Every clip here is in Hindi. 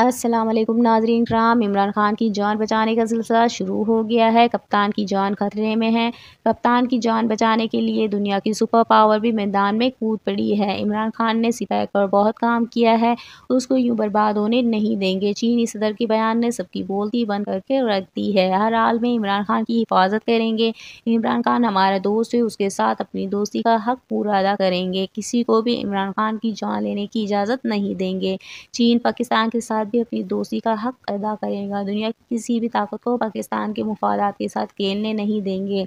अस्सलाम वालेकुम नाजरीन कराम इमरान खान की जान बचाने का सिलसिला शुरू हो गया है कप्तान की जान खतरे में है कप्तान की जान बचाने के लिए दुनिया की सुपर पावर भी मैदान में कूद पड़ी है इमरान खान ने सिपाही पर बहुत काम किया है उसको यूँ बर्बाद होने नहीं देंगे चीनी सदर के बयान ने सबकी बोलती बंद करके रख दी है हर हाल में इमरान खान की हिफाजत करेंगे इमरान खान हमारा दोस्त है उसके साथ अपनी दोस्ती का हक पूरा अदा करेंगे किसी को भी इमरान खान की जान लेने की इजाज़त नहीं देंगे चीन पाकिस्तान के साथ बाद भी अपनी दोस्ती का हक अदा करेगा दुनिया की किसी भी ताकत को पाकिस्तान के मफादात के साथ खेलने नहीं देंगे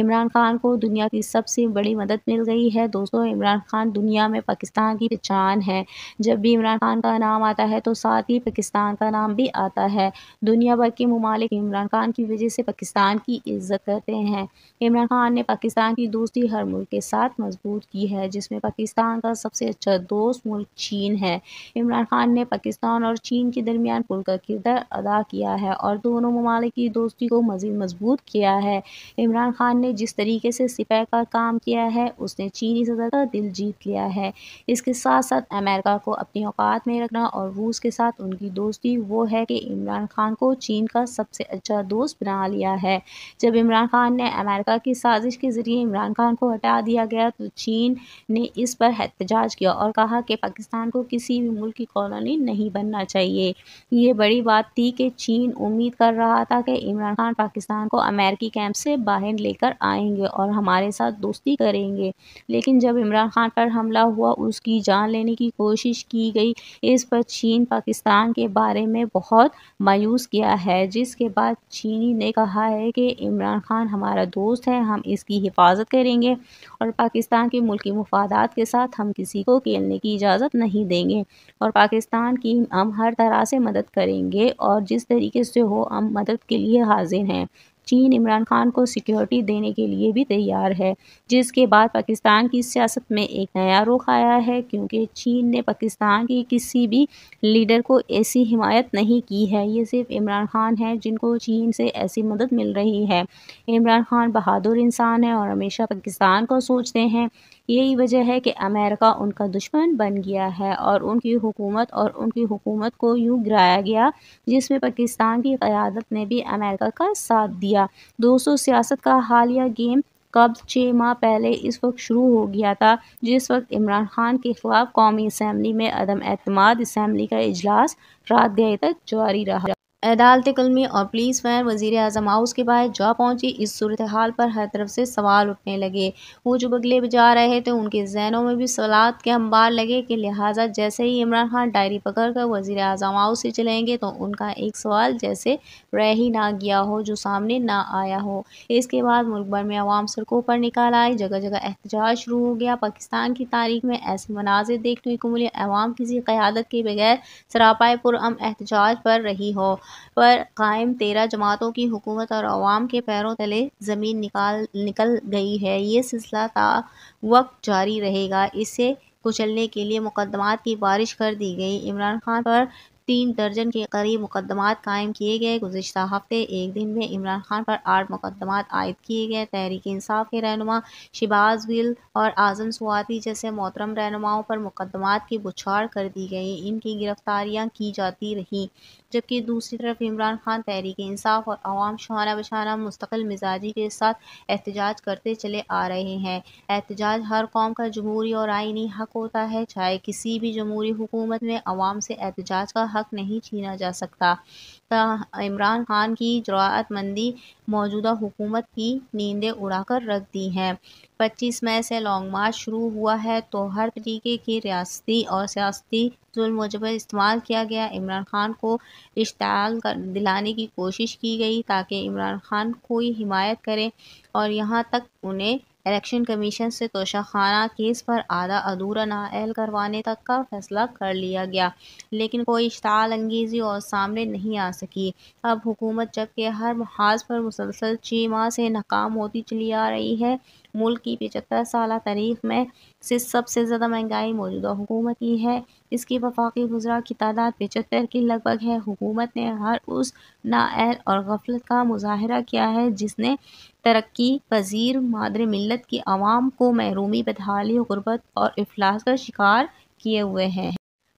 इमरान खान को दुनिया की सबसे बड़ी मदद मिल गई है दोस्तों इमरान खान दुनिया में पाकिस्तान की पहचान है जब भी इमरान खान का नाम आता है तो साथ ही पाकिस्तान का नाम भी आता है दुनिया भर के ममालिक इमरान खान की वजह से पाकिस्तान की इज्जत करते हैं इमरान खान ने पाकिस्तान की दोस्ती हर मुल्क के साथ मजबूत की है जिसमें पाकिस्तान का सबसे अच्छा दोस्त मुल्क चीन है इमरान खान ने पाकिस्तान और चीन के दरमियान पुल का किरदार अदा किया है और दोनों ममालिक की दोस्ती को मज़ीद मजबूत किया है इमरान खान ने जिस तरीके से सिपाही का काम किया है उसने चीनी सदर का दिल जीत लिया है इसके साथ साथ अमेरिका को अपनी औकात में रखना और रूस के साथ उनकी दोस्ती वो है कि इमरान खान को चीन का सबसे अच्छा दोस्त बना लिया है जब इमरान खान ने अमेरिका की साजिश के ज़रिए इमरान खान को हटा दिया गया तो चीन ने इस पर एहतजाज किया और कहा कि पाकिस्तान को किसी भी मुल्क की कॉलोनी नहीं बनना चाहिए चाहिए ये बड़ी बात थी कि चीन उम्मीद कर रहा था कि इमरान खान पाकिस्तान को अमेरिकी कैंप से बाहर लेकर आएंगे और हमारे साथ दोस्ती करेंगे लेकिन जब इमरान खान पर हमला हुआ उसकी जान लेने की कोशिश की गई इस पर चीन पाकिस्तान के बारे में बहुत मायूस किया है जिसके बाद चीनी ने कहा है कि इमरान खान हमारा दोस्त है हम इसकी हिफाजत करेंगे और पाकिस्तान के मुल्की मफादात के साथ हम किसी को खेलने की इजाज़त नहीं देंगे और पाकिस्तान की हम हर हर तरह से मदद करेंगे और जिस तरीके से हो हम मदद के लिए हाजिर हैं चीन इमरान खान को सिक्योरिटी देने के लिए भी तैयार है जिसके बाद पाकिस्तान की सियासत में एक नया रुख आया है क्योंकि चीन ने पाकिस्तान की किसी भी लीडर को ऐसी हिमायत नहीं की है ये सिर्फ इमरान खान है जिनको चीन से ऐसी मदद मिल रही है इमरान खान बहादुर इंसान है और हमेशा पाकिस्तान को सोचते हैं यही वजह है कि अमेरिका उनका दुश्मन बन गया है और उनकी हुकूमत और उनकी हुकूमत को यूँ गिराया गया जिसमें पाकिस्तान की क़्यादत ने भी अमेरिका का साथ दिया दिया दोस्तों सियासत का हालिया गेम कब छः माह पहले इस वक्त शुरू हो गया था जिस वक्त इमरान खान के खिलाफ कौमी असम्बली में अदम अतमाद इसम्बली का अजलास रात गए तक जारी रहा अदालत कलमी और पुलिस वैन वजीर अजम हाउस के बाहर जा पहुंची इस सूरत हाल पर हर तरफ से सवाल उठने लगे वो जो बगले बजा रहे थे उनके जहनों में भी सवालत के अंबार लगे कि लिहाजा जैसे ही इमरान खान डायरी पकड़ कर वजीर अजम हाउस से चलेंगे तो उनका एक सवाल जैसे रह ही ना गया हो जो सामने ना आया हो इसके बाद मुल्क भर में आवाम सड़कों पर निकाल आई जगह जगह एहतजाज शुरू हो गया पाकिस्तान की तारीख में ऐसे मनाजिर देखने को मिले अवाम किसी क्यादत के बगैर सरापाए पुरम एहतजाज पर रही हो पर कायम तेरह जमातों की हुकूमत और आवाम के पैरों तले ज़मीन निकाल निकल गई है ये सिलसिला ता वक्त जारी रहेगा इसे कुचलने के लिए मुकदमात की बारिश कर दी गई इमरान खान पर तीन दर्जन के करीब मुकदमा कायम किए गए गुजशत हफ्ते एक दिन में इमरान खान पर आठ मुकदमा आयद किए गए तहरीक इंसाफ के रहनुमा शिबाज गिल और आजम सुवाती जैसे मोहतरम रहनुमाओं पर मुकदमा की बुछाड़ कर दी गई इनकी गिरफ्तारियाँ की जाती रहीं जबकि दूसरी तरफ इमरान खान तहरीक इंसाफ और आवाम शहाना बशाना मुस्तकिल मिजाजी के साथ एहतजाज करते चले आ रहे हैं एहतजाज हर कौम का जमहूरी और आइनी हक होता है चाहे किसी भी जमहूरी हुकूमत में आवाम से एहतजाज का हक हक नहीं छीना जा सकता इमरान खान की ज़रातमंदी मौजूदा हुकूमत की नींदें उड़ाकर रख दी हैं 25 मई से लॉन्ग मार्च शुरू हुआ है तो हर तरीके की रियासती और सियासती जुल्म जबर इस्तेमाल किया गया इमरान खान को इश्ताल दिलाने की कोशिश की गई ताकि इमरान खान कोई हिमायत करें और यहाँ तक उन्हें इलेक्शन कमीशन से तोशाखाना केस पर आधा अधूरा नाअहल करवाने तक का फैसला कर लिया गया लेकिन कोई इश्ताल अंगेजी और सामने नहीं आ सकी अब हुकूमत जबकि के हर महाज पर मुसलसल छः माह से नाकाम होती चली आ रही है मुल्क की पचहत्तर साल तारीख में से सबसे ज़्यादा महंगाई मौजूदा हुकूमत की है इसकी वफाकी गुजरा की तादाद पचहत्तर के लगभग है हुकूमत ने हर उस नाअहल और गफलत का मुजाहरा किया है जिसने तरक्की पजीर मादर मिलत की आवाम को महरूमी बदहाली गुरबत और अफलास का शिकार किए हुए हैं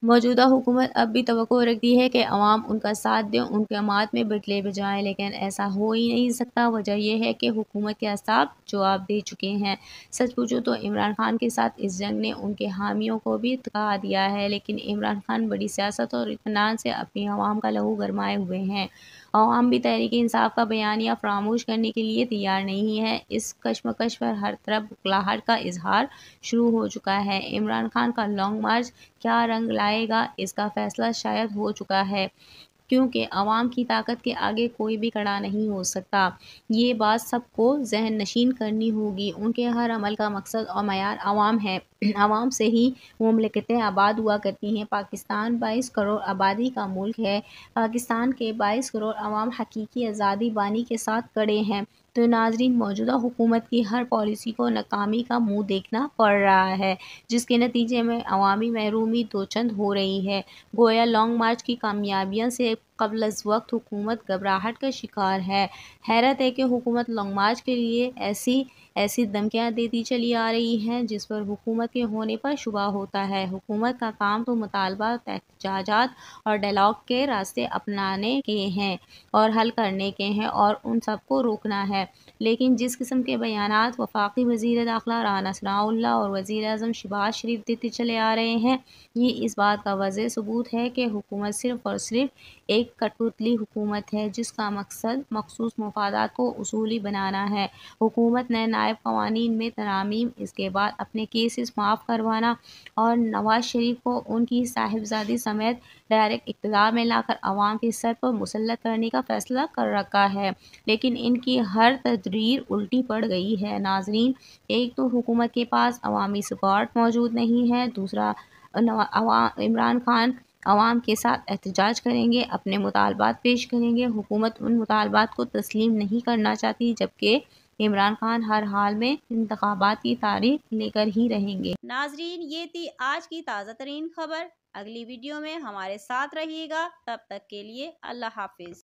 मौजूदा हुकूमत अब भी तो रखती है कि अवाम उनका साथ दें उनके अमात में बदले बजाएं लेकिन ऐसा हो ही नहीं सकता वजह यह है कि हुकूमत के असाब जवाब दे चुके हैं सच पूछो तो इमरान खान के साथ इस जंग ने उनके हामियों को भी थका दिया है लेकिन इमरान खान बड़ी सियासत और इतमान से अपनी आवाम का लहू गरमाए हुए हैं अवाम भी तहरीक इंसाफ का बयान या फरामोश करने के लिए तैयार नहीं है इस कश्मकश पर हर तरफ बुकलाहट का इजहार शुरू हो चुका है इमरान खान का लॉन्ग मार्च क्या रंग लाएगा इसका फैसला शायद हो चुका है क्योंकि आवाम की ताकत के आगे कोई भी कड़ा नहीं हो सकता ये बात सबको जहन नशीन करनी होगी उनके हर अमल का मकसद और मैार आवाम है आवाम से ही वो मलिकतें आबाद हुआ करती हैं पाकिस्तान बाईस करोड़ आबादी का मुल्क है पाकिस्तान के बाईस करोड़ आवाम हकीकी आज़ादी बानी के साथ कड़े हैं तो नाजरीन मौजूदा हुकूमत की हर पॉलिसी को नाकामी का मुंह देखना पड़ रहा है जिसके नतीजे में अवामी महरूमी दो चंद हो रही है गोया लॉन्ग मार्च की कामयाबियों से कबल इस वक्त हुकूमत घबराहट का शिकार है हैरत है कि हुकूमत लॉन्ग मार्च के लिए ऐसी ऐसी धमकियाँ देती चली आ रही हैं जिस पर हुकूमत के होने पर शुबा होता है हुकूमत का काम तो मुतालबा एहतजाजात और डायलॉग के रास्ते अपनाने के हैं और हल करने के हैं और उन सबको रोकना है लेकिन जिस किस्म के बयान वफाकी वजीर दाखिला राना सनाउल्ला और वज़ी अजम शबाज शरीफ देते चले आ रहे हैं ये इस बात का वजह सबूत है कि हुकूमत सिर्फ और सिर्फ एक कठपुतली हुकूमत है जिसका मकसद मखसूस मफादा को असूली बनाना है हुकूमत ने नायब कवानीन में तरामीम इसके बाद अपने केसेस माफ़ करवाना और नवाज शरीफ को उनकी साहिबजादी समेत डायरेक्ट इकतदार में लाकर आवाम के सर पर मुसलत करने का फैसला कर रखा है लेकिन इनकी हर तदरीर उल्टी पड़ गई है नाजरीन एक तो हुकूमत के पास अवामी सपोर्ट मौजूद नहीं है दूसरा इमरान खान आवाम के साथ एहतजाज करेंगे अपने मुतालबात पेश करेंगे हुकूमत उन मुतालबात को तस्लीम नहीं करना चाहती जबकि इमरान खान हर हाल में इंतबात की तारीख लेकर ही रहेंगे नाजरीन ये थी आज की ताज़ा तरीन खबर अगली वीडियो में हमारे साथ रहिएगा तब तक के लिए अल्लाह हाफिज